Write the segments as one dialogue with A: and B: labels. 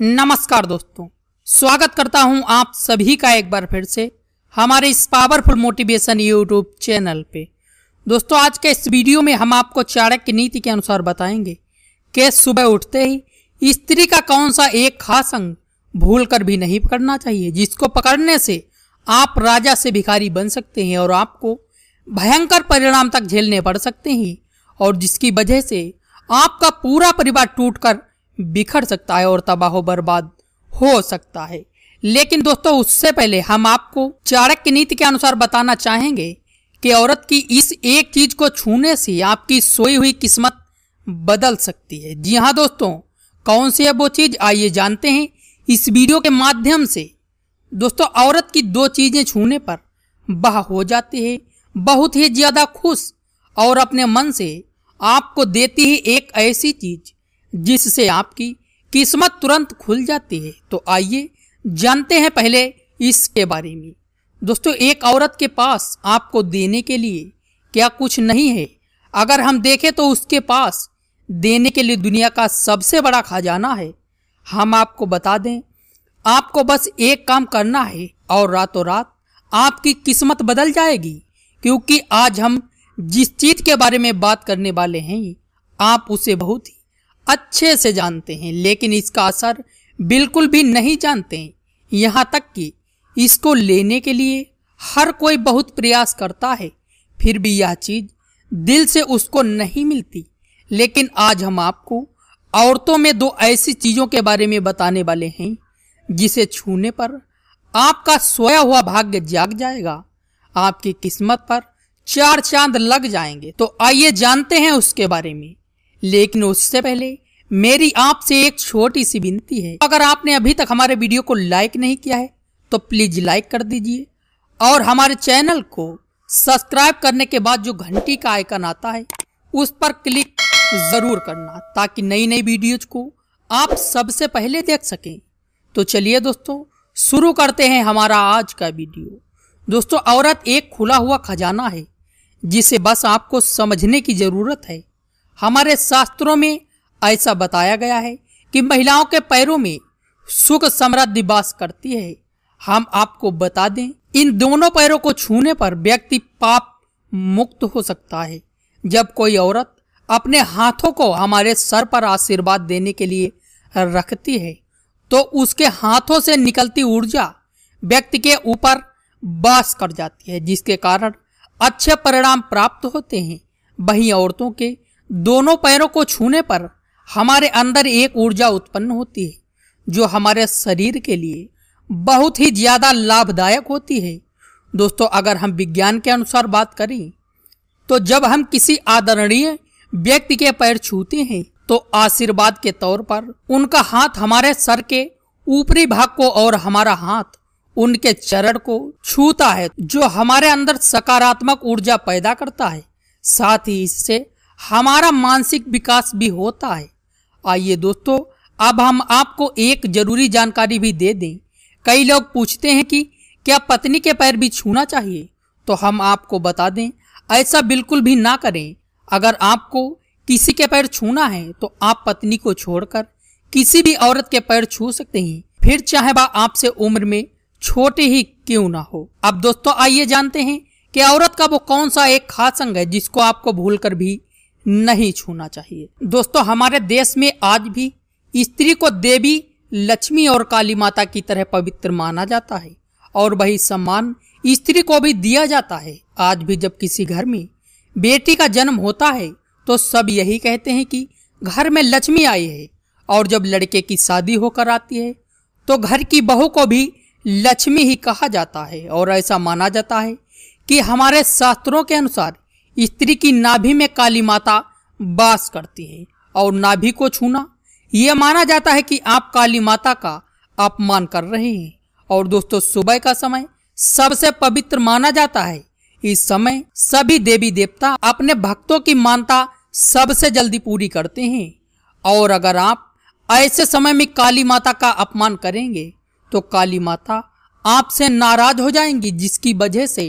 A: नमस्कार दोस्तों स्वागत करता हूं आप सभी का एक बार फिर से हमारे इस पावरफुल मोटिवेशन यूट्यूब चैनल पे दोस्तों आज के इस वीडियो में हम आपको चाणक्य नीति के अनुसार बताएंगे कि सुबह उठते ही स्त्री का कौन सा एक खास अंग भूल कर भी नहीं पकड़ना चाहिए जिसको पकड़ने से आप राजा से भिखारी बन सकते हैं और आपको भयंकर परिणाम तक झेलने पड़ सकते हैं और जिसकी वजह से आपका पूरा परिवार टूटकर बिखर सकता है और तबाह बर्बाद हो सकता है लेकिन दोस्तों उससे पहले हम आपको चाणक्य नीति के अनुसार बताना चाहेंगे कि औरत की इस एक चीज को छूने से आपकी सोई हुई किस्मत बदल सकती है जी हाँ दोस्तों कौन सी है वो चीज आइए जानते हैं इस वीडियो के माध्यम से दोस्तों औरत की दो चीजें छूने पर बह हो जाती है बहुत ही ज्यादा खुश और अपने मन से आपको देती है एक ऐसी चीज जिससे आपकी किस्मत तुरंत खुल जाती है तो आइए जानते हैं पहले इसके बारे में दोस्तों एक औरत के पास आपको देने के लिए क्या कुछ नहीं है अगर हम देखें तो उसके पास देने के लिए दुनिया का सबसे बड़ा खजाना है हम आपको बता दें आपको बस एक काम करना है और रातों रात आपकी किस्मत बदल जाएगी क्योंकि आज हम जिस चीज के बारे में बात करने वाले हैं आप उसे बहुत ही अच्छे से जानते हैं लेकिन इसका असर बिल्कुल भी नहीं जानते हैं यहाँ तक कि इसको लेने के लिए हर कोई बहुत प्रयास करता है फिर भी यह चीज दिल से उसको नहीं मिलती लेकिन आज हम आपको औरतों में दो ऐसी चीजों के बारे में बताने वाले हैं जिसे छूने पर आपका सोया हुआ भाग्य जाग जाएगा आपकी किस्मत पर चार चांद लग जाएंगे तो आइए जानते हैं उसके बारे में लेकिन उससे पहले मेरी आपसे एक छोटी सी विनती है अगर आपने अभी तक हमारे वीडियो को लाइक नहीं किया है तो प्लीज लाइक कर दीजिए और हमारे चैनल को सब्सक्राइब करने के बाद जो घंटी का आइकन आता है उस पर क्लिक जरूर करना ताकि नई नई वीडियोज को आप सबसे पहले देख सकें तो चलिए दोस्तों शुरू करते हैं हमारा आज का वीडियो दोस्तों औरत एक खुला हुआ खजाना है जिसे बस आपको समझने की जरूरत है हमारे शास्त्रों में ऐसा बताया गया है कि महिलाओं के पैरों में सुख समृद्धि वास करती है हम आपको बता दें इन दोनों पैरों को छूने पर व्यक्ति पाप मुक्त हो सकता है जब कोई औरत अपने हाथों को हमारे सर पर आशीर्वाद देने के लिए रखती है तो उसके हाथों से निकलती ऊर्जा व्यक्ति के ऊपर बास कर जाती है जिसके कारण अच्छे परिणाम प्राप्त होते हैं वही औरतों के दोनों पैरों को छूने पर हमारे अंदर एक ऊर्जा उत्पन्न होती है जो हमारे शरीर के लिए बहुत ही ज़्यादा लाभदायक होती है दोस्तों अगर हम विज्ञान के अनुसार बात करें तो जब हम किसी आदरणीय व्यक्ति के पैर छूते हैं तो आशीर्वाद के तौर पर उनका हाथ हमारे सर के ऊपरी भाग को और हमारा हाथ उनके चरण को छूता है जो हमारे अंदर सकारात्मक ऊर्जा पैदा करता है साथ ही इससे हमारा मानसिक विकास भी होता है आइए दोस्तों अब हम आपको एक जरूरी जानकारी भी दे दें कई लोग पूछते हैं कि क्या पत्नी के पैर भी छूना चाहिए तो हम आपको बता दें ऐसा बिल्कुल भी ना करें अगर आपको किसी के पैर छूना है तो आप पत्नी को छोड़कर किसी भी औरत के पैर छू सकते हैं फिर चाहे वह आपसे उम्र में छोटे ही क्यों ना हो अब दोस्तों आइए जानते हैं कि औरत का वो कौन सा एक खास अंग है जिसको आपको भूलकर भी नहीं छूना चाहिए दोस्तों हमारे देश में आज भी स्त्री को देवी लक्ष्मी और काली माता की तरह पवित्र माना जाता है और वही सम्मान स्त्री को भी दिया जाता है आज भी जब किसी घर में बेटी का जन्म होता है तो सब यही कहते हैं कि घर में लक्ष्मी आई है और जब लड़के की शादी होकर आती है तो घर की बहू को भी लक्ष्मी ही कहा जाता है और ऐसा माना जाता है कि हमारे शास्त्रों के अनुसार स्त्री की नाभि में काली माता वास करती है और नाभि को छूना यह माना जाता है कि आप काली माता का अपमान कर रहे हैं और दोस्तों सुबह का समय सबसे पवित्र माना जाता है इस समय सभी देवी देवता अपने भक्तों की मानता सबसे जल्दी पूरी करते हैं और अगर आप ऐसे समय में काली माता का अपमान करेंगे तो काली माता आपसे नाराज हो जाएंगी जिसकी वजह से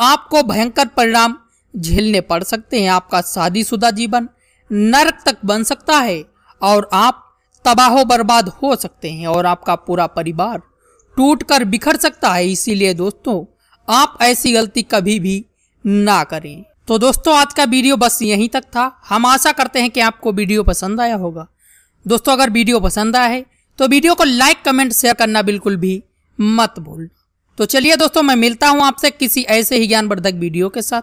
A: आपको भयंकर परिणाम झेलने पड़ सकते हैं आपका शादीशुदा जीवन नरक तक बन सकता है और आप तबाहो बर्बाद हो सकते हैं और आपका पूरा परिवार टूट कर बिखर सकता है इसीलिए दोस्तों आप ऐसी गलती कभी भी ना करें तो दोस्तों आज का वीडियो बस यहीं तक था हम आशा करते हैं कि आपको वीडियो पसंद आया होगा दोस्तों अगर वीडियो पसंद आया है तो वीडियो को लाइक कमेंट शेयर करना बिल्कुल भी मत भूल तो चलिए दोस्तों मैं मिलता हूं आपसे किसी ऐसे ही ज्ञानवर्धक वीडियो के साथ